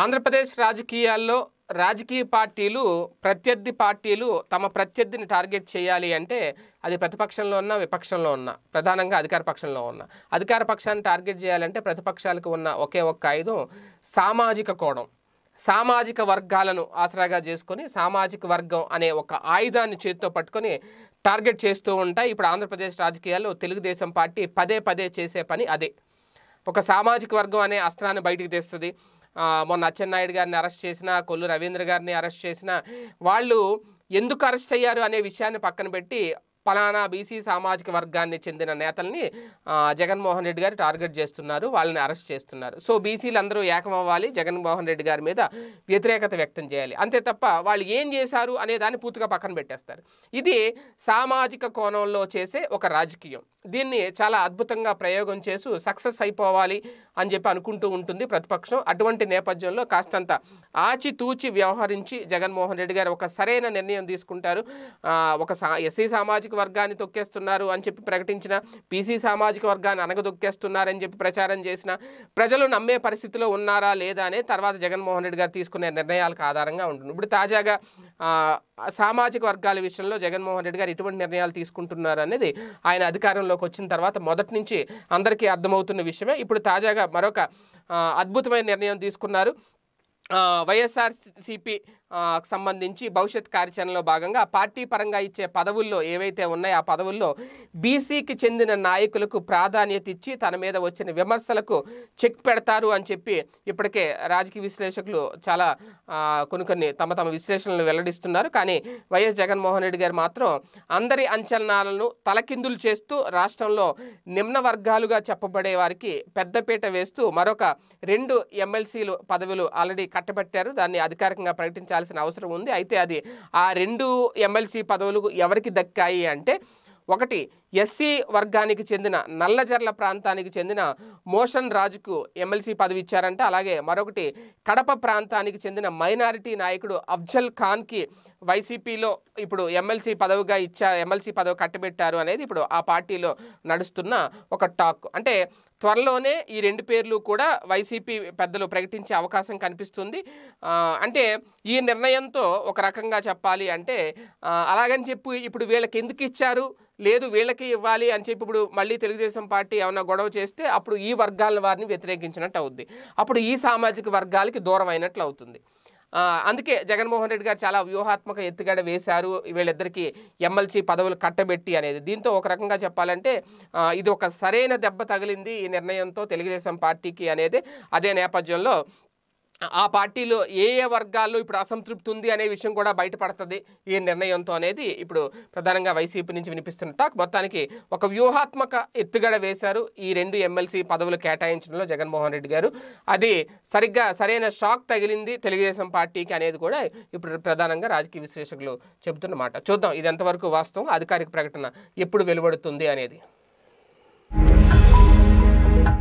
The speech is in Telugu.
ఆంధ్రప్రదేశ్ రాజకీయాల్లో రాజకీయ పార్టీలు ప్రత్యర్థి పార్టీలు తమ ప్రత్యర్థిని టార్గెట్ చేయాలి అంటే అది ప్రతిపక్షంలో ఉన్న విపక్షంలో ఉన్న ప్రధానంగా అధికార పక్షంలో ఉన్న అధికార పక్షాన్ని టార్గెట్ చేయాలంటే ప్రతిపక్షాలకు ఉన్న ఒకే ఒక్క ఆయుధం సామాజిక కోణం సామాజిక వర్గాలను ఆసరాగా చేసుకొని సామాజిక వర్గం అనే ఒక ఆయుధాన్ని చేతితో పట్టుకొని టార్గెట్ చేస్తూ ఉంటాయి ఇప్పుడు ఆంధ్రప్రదేశ్ రాజకీయాల్లో తెలుగుదేశం పార్టీ పదే పదే చేసే పని అదే ఒక సామాజిక వర్గం అనే అస్త్రాన్ని బయటికి తెస్తుంది మొన్న అచ్చెన్నాయుడు గారిని అరెస్ట్ చేసిన కొల్లు రవీంద్ర గారిని అరెస్ట్ చేసిన వాళ్ళు ఎందుకు అరెస్ట్ అయ్యారు అనే విషయాన్ని పక్కన పెట్టి ఫలానా బీసీ సామాజిక వర్గాన్ని చెందిన నేతల్ని జగన్మోహన్ రెడ్డి గారు టార్గెట్ చేస్తున్నారు వాళ్ళని అరెస్ట్ చేస్తున్నారు సో బీసీలు అందరూ ఏకమవ్వాలి జగన్మోహన్ రెడ్డి గారి మీద వ్యతిరేకత వ్యక్తం చేయాలి అంతే తప్ప వాళ్ళు ఏం చేశారు అనే దాన్ని పూర్తిగా పక్కన పెట్టేస్తారు ఇది సామాజిక కోణంలో చేసే ఒక రాజకీయం దీన్ని చాలా అద్భుతంగా ప్రయోగం చేస్తూ సక్సెస్ అయిపోవాలి అని చెప్పి అనుకుంటూ ఉంటుంది ప్రతిపక్షం అటువంటి నేపథ్యంలో కాస్తంత ఆచితూచి వ్యవహరించి జగన్మోహన్ రెడ్డి గారు ఒక సరైన నిర్ణయం తీసుకుంటారు ఒక ఎస్సీ సామాజిక వర్గాన్ని తొక్కేస్తున్నారు అని చెప్పి ప్రకటించిన పీసీ సామాజిక వర్గాన్ని అనగదొక్కేస్తున్నారని చెప్పి ప్రచారం చేసిన ప్రజలు నమ్మే పరిస్థితిలో ఉన్నారా లేదా అనే తర్వాత జగన్మోహన్ రెడ్డి గారు తీసుకునే నిర్ణయాలకు ఆధారంగా ఉంటుంది ఇప్పుడు తాజాగా సామాజిక వర్గాల విషయంలో జగన్మోహన్ రెడ్డి గారు ఎటువంటి నిర్ణయాలు తీసుకుంటున్నారు అనేది ఆయన అధికారంలోకి వచ్చిన తర్వాత మొదటి నుంచి అందరికీ అర్థమవుతున్న విషయమే ఇప్పుడు తాజాగా మరొక అద్భుతమైన నిర్ణయం తీసుకున్నారు వైఎస్ఆర్సిపి సంబంధించి భవిష్యత్ కార్యాచరణలో భాగంగా పార్టీ పరంగా ఇచ్చే పదవుల్లో ఏవైతే ఉన్నాయో ఆ పదవుల్లో బీసీకి చెందిన నాయకులకు ప్రాధాన్యత ఇచ్చి తన మీద వచ్చిన విమర్శలకు చెక్ పెడతారు అని చెప్పి ఇప్పటికే రాజకీయ విశ్లేషకులు చాలా కొన్ని కొన్ని తమ తమ విశ్లేషణలు వెల్లడిస్తున్నారు కానీ వైఎస్ జగన్మోహన్ రెడ్డి గారు మాత్రం అందరి అంచనాలను తలకిందులు చేస్తూ రాష్ట్రంలో నిమ్న వర్గాలుగా చెప్పబడే వారికి పెద్దపీట వేస్తూ మరొక రెండు ఎమ్మెల్సీలు పదవులు ఆల్రెడీ కట్టబెట్టారు దాన్ని అధికారికంగా ప్రకటించాల్సిన అవసరం ఉంది అయితే అది ఆ రెండు ఎమ్మెల్సీ పదవులు ఎవరికి దక్కాయి అంటే ఒకటి ఎస్సీ వర్గానికి చెందిన నల్లజర్ల ప్రాంతానికి చెందిన మోషన్ రాజుకు ఎమ్మెల్సీ పదవి ఇచ్చారంట అలాగే మరొకటి కడప ప్రాంతానికి చెందిన మైనారిటీ నాయకుడు అఫ్జల్ ఖాన్కి వైసీపీలో ఇప్పుడు ఎమ్మెల్సీ పదవిగా ఇచ్చా ఎమ్మెల్సీ పదవి కట్టబెట్టారు అనేది ఇప్పుడు ఆ పార్టీలో నడుస్తున్న ఒక టాక్ అంటే త్వరలోనే ఈ రెండు పేర్లు కూడా వైసీపీ పెద్దలు ప్రకటించే అవకాశం కనిపిస్తుంది అంటే ఈ నిర్ణయంతో ఒక రకంగా చెప్పాలి అంటే అలాగని చెప్పి ఇప్పుడు వీళ్ళకి ఎందుకు ఇచ్చారు లేదు వీళ్ళకి వర్గాలకి ఇవ్వాలి అని చెప్పి ఇప్పుడు మళ్ళీ తెలుగుదేశం పార్టీ ఏమైనా గొడవ చేస్తే అప్పుడు ఈ వర్గాల వారిని వ్యతిరేకించినట్టు అవుద్ది అప్పుడు ఈ సామాజిక వర్గాలకి దూరం అయినట్లు అవుతుంది అందుకే జగన్మోహన్ రెడ్డి గారు చాలా వ్యూహాత్మక ఎత్తుగడ వేశారు వీళ్ళిద్దరికీ ఎమ్మెల్సీ పదవులు కట్టబెట్టి అనేది దీంతో ఒక రకంగా చెప్పాలంటే ఇది ఒక సరైన దెబ్బ తగిలింది ఈ నిర్ణయంతో తెలుగుదేశం పార్టీకి అనేది అదే నేపథ్యంలో ఆ పార్టీలో ఏ ఏ వర్గాల్లో ఇప్పుడు అసంతృప్తి ఉంది అనే విషయం కూడా బయటపడుతుంది ఈ నిర్ణయంతో అనేది ఇప్పుడు ప్రధానంగా వైసీపీ నుంచి వినిపిస్తున్న టాక్ మొత్తానికి ఒక వ్యూహాత్మక ఎత్తుగడ వేశారు ఈ రెండు ఎమ్మెల్సీ పదవులు కేటాయించడంలో జగన్మోహన్ రెడ్డి గారు అది సరిగ్గా సరైన షాక్ తగిలింది తెలుగుదేశం పార్టీకి అనేది కూడా ఇప్పుడు ప్రధానంగా రాజకీయ విశ్లేషకులు చెబుతున్నమాట చూద్దాం ఇది ఎంతవరకు వాస్తవం అధికారిక ప్రకటన ఎప్పుడు వెలువడుతుంది అనేది